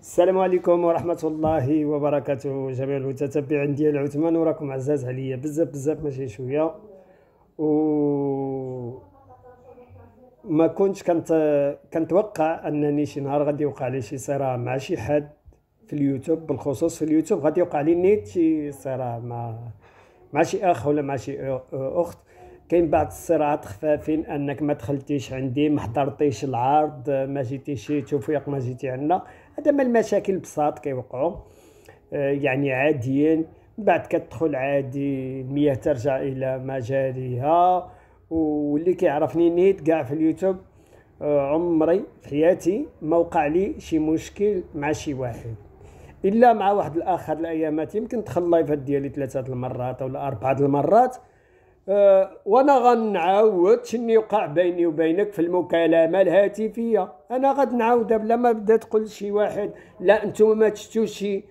السلام عليكم ورحمة الله وبركاته جميع المتتبعين ديال عثمان وراكم عزاز عليا بزاف بزاف ماشي شوية و ما كنتش كنت كنتوقع انني شي نهار غادي يوقع لي شي صراع مع شي حد في اليوتيوب بالخصوص في اليوتيوب غادي يوقع لي نيت شي صراع مع مع شي اخ ولا مع شي اخت كاين بعض الصراعات خفافين انك ما دخلتيش عندي ما حضرتيش العرض ما جيتيش توفيق ما جيتي عندنا ما المشاكل بساط كيوقعوا آه، يعني عاديا من بعد كتدخل عادي المياه ترجع الى مجاريها واللي كيعرفني نيت كاع في اليوتيوب آه، عمري في حياتي ما وقع لي شي مشكل مع شي واحد الا مع واحد الاخر الايامات يمكن دخل اللايفات ديالي ثلاثه المرات ولا اربعه المرات أه وانا غنعاود شنو يوقع بيني وبينك في المكالمه الهاتفيه انا غاد نعاودها بلا ما بدا تقول شي واحد لا انتم ما تشتوشي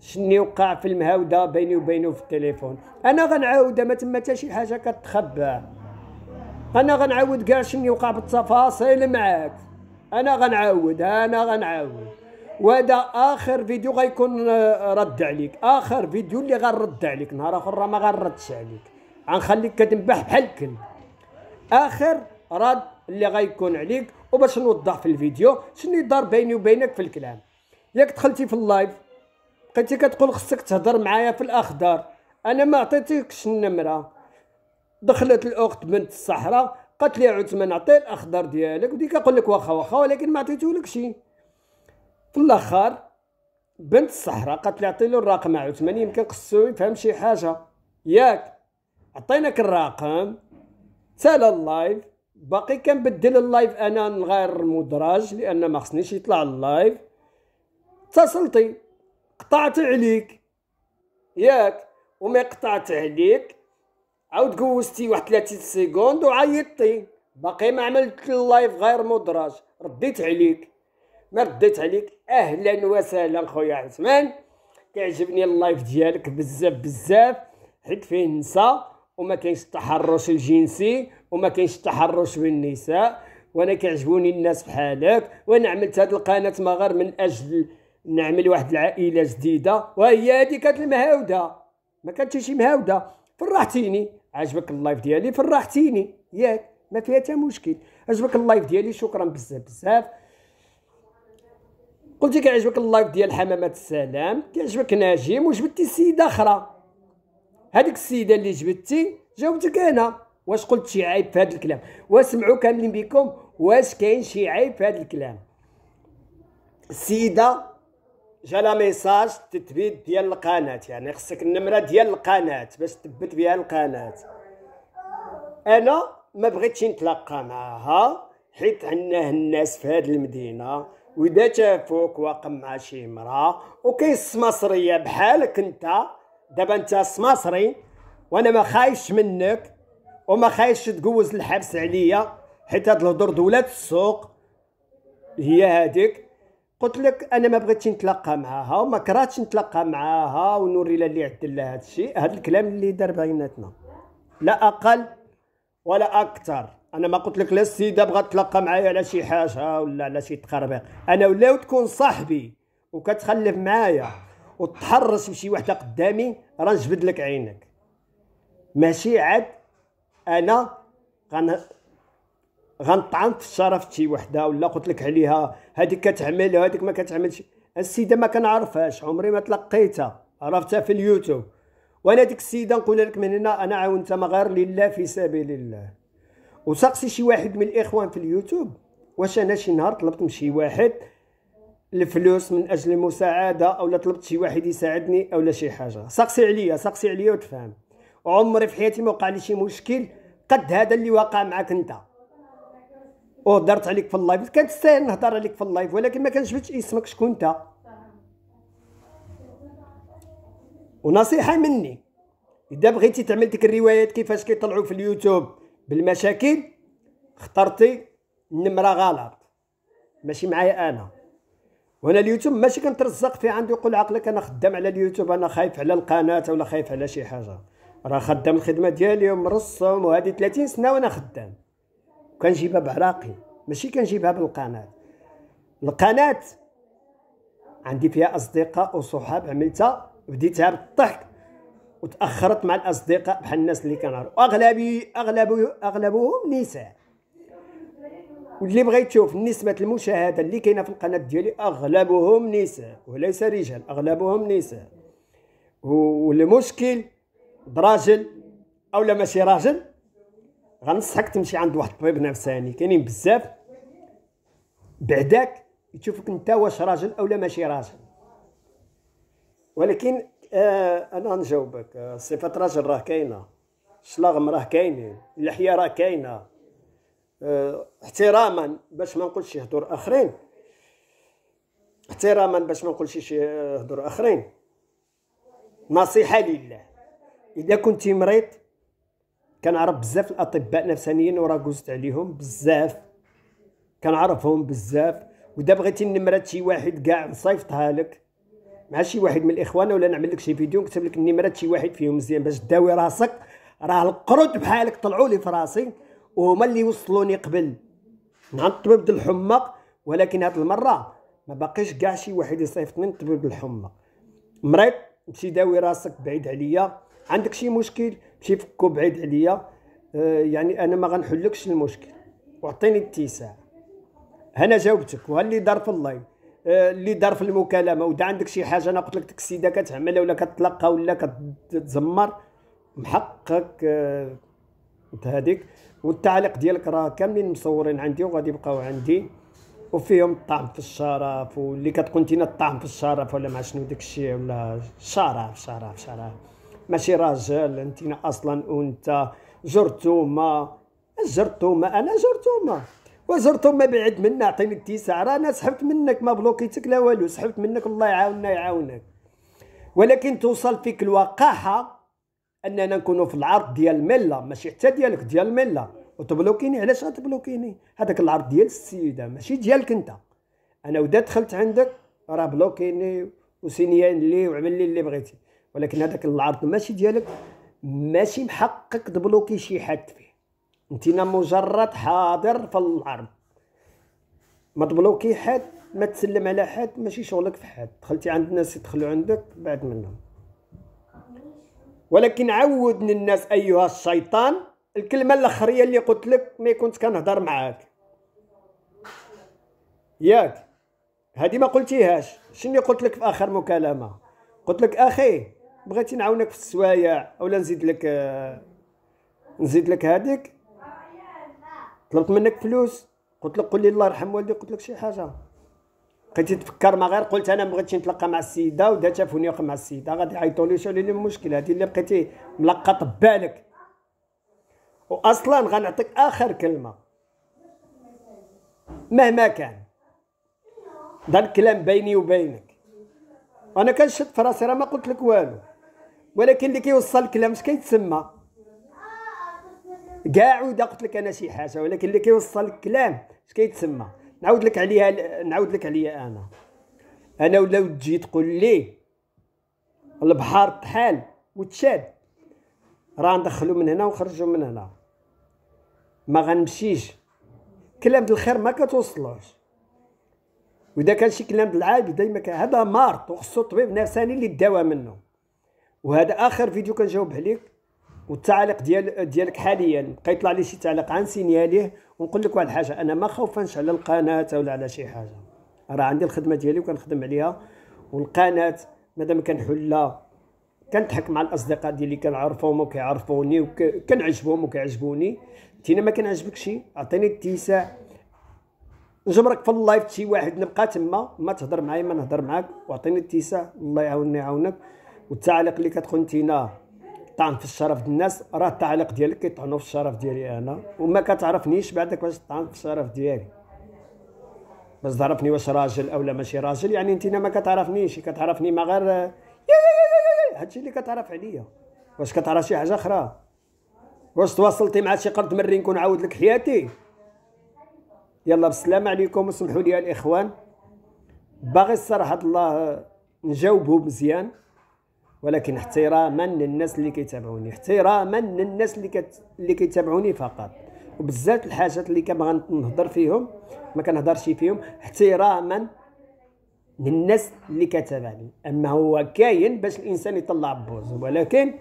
شني وقع في المهاوده بيني وبينه في التليفون انا غنعاودها ما تما حتى شي حاجه كتخبى انا غنعاود كاع شني وقع بالتفاصيل معاك انا غنعاود انا غنعاود وهذا اخر فيديو غيكون آه، رد عليك اخر فيديو اللي غنرد عليك نهار اخر ما غنردش عليك غنخليك كتنبح بحال الكلب اخر رد اللي غيكون عليك وباش نوضح في الفيديو شنو يدار بيني وبينك في الكلام ياك دخلتي في اللايف بقيتي كتقول خصك تهضر معايا في الاخضر انا ما عطيتكش النمره دخلت الاخت بنت الصحراء قالت لي عثمان عطي الاخضر ديالك وديك كنقول لك واخا واخا ولكن ما لك شي في الاخر بنت الصحراء قالت لي عطي له الرقم عثمان يمكن خصو يفهم شي حاجه ياك عطيناك الرقم سال اللايف باقي كنبدل اللايف انا نغير المدرج لان ما خصنيش يطلع اللايف اتصلتي قطعت عليك ياك وما قطعت عليك عاود جوزتي واحد 30 سيكوند وعيطتي باقي ما عملت اللايف غير مدرج رديت عليك ما رديت عليك اهلا وسهلا خويا عثمان كيعجبني اللايف ديالك بزاف بزاف حيت فيه نسا وما كاينش التحرش الجنسي وما كاينش التحرش بالنساء وانا كيعجبوني الناس بحالك وانا عملت هاد القناه مغار من اجل نعمل واحد العائله جديده وهي هذه كانت المهاوده ما كانتش شي مهاوده فرحتيني عجبك اللايف ديالي فرحتيني ياك ما فيها حتى مشكل عجبك اللايف ديالي شكرا بزاف بزاف قلت كيعجبك اللايف ديال حمامات السلام كيعجبك ناجي وجبتي سيده اخرى هذيك السيده اللي جبتي جاوبتك انا واش قلت شي عيب في هذا الكلام واسمعوا كاملين بكم واش كاين شي عيب في هذا الكلام السيده جا لا ميساج تثبيت ديال القناه يعني خصك النمره ديال القناه باش تثبت بها القناه انا ما بغيتش نتلاقى معاها حيت عندنا الناس في هذه المدينه واذا شافوك واقم مع شي مراه وكيس مصريه بحالك انت دابا انت سماصري وانا ما خايفش منك وما خايفش تجوز الحبس عليا حيت هاد الهضر دولات السوق هي هاديك قلت لك انا ما بغيتش نتلاقى معاها وما كرهتش نتلاقى معاها ونوري لها اللي عدل لها هادشي هاد الكلام اللي دار بيناتنا لا اقل ولا اكثر انا ما قلت لك لا السيده بغات تلاقى معايا على شي حاجه ولا على شي تخربيق انا ولاو تكون صاحبي وكتخلف معايا وتحرش بشي وحده قدامي راه نجبد لك عينك ماشي عاد انا غن غنطعن في الشرف شي وحده ولا قلت لك عليها هذيك كتعمل هذيك ما كتعملش السيده ما كنعرفهاش عمري ما تلقيتها عرفتها في اليوتيوب وانا ديك السيده نقول لك من هنا انا عاونتها ما غير لله في سبيل الله وسقسي شي واحد من الاخوان في اليوتيوب واش انا شي نهار طلبت من شي واحد الفلوس من اجل المساعده او لا طلبت شي واحد يساعدني او لا شي حاجه سقسي عليا سقسي عليا وتفهم عمري في حياتي ما وقع لي شي مشكل قد هذا اللي وقع معك انت وهضرت عليك في اللايف كانت تستاهل نهضر عليك في اللايف ولكن ما كنجبدش اسمك شكون انت ونصيحه مني اذا بغيتي تعمل ديك الروايات كيفاش كيطلعوا في اليوتيوب بالمشاكل اخترتي نمره غلط ماشي معايا انا وانا اليوتيوب ماشي كنترزق فيه عندي يقول عقلك انا خدام على اليوتيوب انا خايف على القناه ولا خايف على شي حاجه راه خدام الخدمه ديالي ومرسم وهادي 30 سنه وانا خدام كنجيبها بعراقي ماشي كنجيبها بالقناه القناه عندي فيها اصدقاء وصحاب عملتها بديتها بالضحك وتاخرت مع الاصدقاء بحال الناس اللي كنعرف اغلبي اغلب اغلبهم نساء واللي بغى يشوف نسبة المشاهدة اللي كاينة في القناة ديالي أغلبهم نساء وليس رجال أغلبهم نساء والمشكل براجل أو لا ماشي راجل غنصحك تمشي عند واحد الطبيب نفساني كاينين بزاف بعداك يشوفك انت واش راجل او لا ماشي راجل ولكن آه انا نجاوبك آه، صفه راجل راه كاينه الشلاغم راه كاينين اللحيه راه كاينه احتراما باش ما نقولش يهضر اخرين احتراما باش ما نقولش شي هضور اخرين نصيحه لله اذا كنت مريض كنعرف بزاف الاطباء نفسانيين وراه قزت عليهم بزاف كنعرفهم بزاف ودا بغيتي النمره شي واحد كاع نصيفطها لك مع شي واحد من الاخوان ولا نعمل لك شي فيديو نكتب لك النمرة شي واحد فيهم مزيان باش داوي راسك راه القرود بحالك طلعوا لي في راسي وهما اللي وصلوني قبل نعم الطبيب الحمق ولكن هاد المره ما باقيش كاع شي واحد يصيفطني للطبيب الحمق مريض مشي داوي راسك بعيد عليا عندك شي مشكل مشي فكو بعيد عليا آه يعني انا ما غنحلكش المشكل وعطيني اتساع انا جاوبتك وها اللي دار في اللايف آه، اللي دار في المكالمه ودا عندك شي حاجه انا قلت لك ديك السيده كتعمل ولا كتلقى ولا كتزمر محقك آه، انت هذيك والتعليق ديالك راه كاملين مصورين عندي وغادي يبقاو عندي وفيهم الطعم في الشرف واللي كتكون تينا الطعم في الشرف ولا مع شنو داك الشيء ولا شرف شرف شرف ماشي راجل انتينا اصلا انت جرثومه جرثومه انا جرثومه وجرثومه بعد منا عطيني اتساع راه انا سحبت منك ما بلوكيتك لا والو سحبت منك الله يعاوننا يعاونك ولكن توصل فيك الوقاحه اننا نكونوا في العرض ديال المله ماشي حتى ديالك ديال المله وتبلوكيني علاش غتبلوكيني هذاك العرض ديال السيده ماشي ديالك انت انا ودا دخلت عندك راه بلوكيني وسينيان لي وعمل لي اللي بغيتي ولكن هذاك العرض ماشي ديالك ماشي بحقك تبلوكي شي حد فيه انت مجرد حاضر في العرض ما تبلوكي حد ما تسلم على حد ماشي شغلك في حد دخلتي عند الناس يدخلوا عندك بعد منهم ولكن عود للناس ايها الشيطان الكلمه الاخريه اللي قلت لك ما كنت كنهضر معاك ياك هذه ما قلتيهاش شنو قلت لك في اخر مكالمه قلت لك اخي بغيتي نعاونك في السوايع اولا نزيد لك آه نزيد لك هذيك طلبت منك فلوس قلت لك قولي لي الله يرحم والديك قلت لك شي حاجه بقيت تفكر ما غير قلت انا ما بغيتش نتلاقى مع السيده ودا تافوني مع السيده غادي يعيطوا لي لي المشكل هذه اللي بقيتي ملقط ببالك واصلا غنعطيك اخر كلمه مهما كان دا الكلام بيني وبينك انا كنشد في راسي راه ما قلت لك والو ولكن اللي كيوصل الكلام اش كيتسمى كاع قلت لك انا شي حاجه ولكن اللي كيوصل الكلام اش كيتسمى نعاود لك عليها نعاود لك عليا انا انا ولا تجي تقول لي البحر طحال وتشاد راه ندخلو من هنا ونخرجو من هنا ما غنمشيش كلام الخير ما كتوصلوش واذا كان شي كلام العاب ديما هذا مارط وخصو طبيب نفساني اللي داوى منه وهذا اخر فيديو كنجاوب عليك والتعليق ديال ديالك حاليا بقى يطلع لي شي تعليق غنسينياليه ونقول لك واحد الحاجه انا ما خوفانش على القناه ولا على شي حاجه راه عندي الخدمه ديالي وكنخدم عليها والقناه مادام كنحلها كنضحك مع الاصدقاء ديالي كنعرفهم وكيعرفوني وكنعجبهم وكيعجبوني انت ما شي عطيني اتساع نجمرك في اللايف شي واحد نبقى تما ما تهضر معايا ما نهضر معاك وعطيني اتساع الله يعاونني يعاونك والتعليق اللي كتكون انت الطعن في الشرف ديال الناس راه التعليق ديالك كيطعنوا في الشرف ديالي انا وما كتعرفنيش بعدك واش طعن في الشرف ديالي باش تعرفني واش راجل او لا ماشي راجل يعني انت ما كتعرفنيش كتعرفني ما غير هادشي اللي كتعرف عليا واش كتعرف شي حاجه اخرى واش تواصلتي مع شي قرد مري نكون عاود لك حياتي يلا بالسلامه عليكم وسمحوا لي الاخوان باغي الصراحه الله نجاوبه مزيان ولكن احتراما للناس اللي كيتابعوني احتراما للناس اللي كت... اللي كيتابعوني فقط وبزاف الحاجات اللي كنبغى نهضر فيهم ما كنهضرش فيهم احتراما للناس اللي كتابعني اما هو كاين باش الانسان يطلع بوز ولكن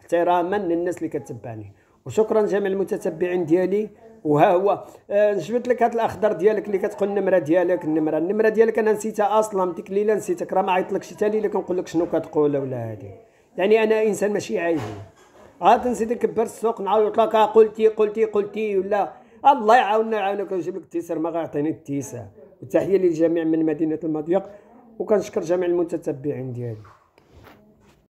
احتراما للناس اللي كتبعني وشكرا جميع المتتبعين ديالي وها هو آه، جبت لك هذا الاخضر ديالك اللي كتقول النمره ديالك النمره النمره ديالك انا نسيتها اصلا ديك الليله نسيتك راه ما عيطلكش حتى ليله كنقول لك شنو كتقول ولا هادي يعني انا انسان ماشي عايش عاد نسيت كبر السوق نعاود لك آه، قلتي قلتي قلتي ولا الله يعاوننا يعاونك ونجيب لك التيسير ما غيعطيني التيسير وتحيه للجميع من مدينه المضيق وكنشكر جميع المتتبعين ديالي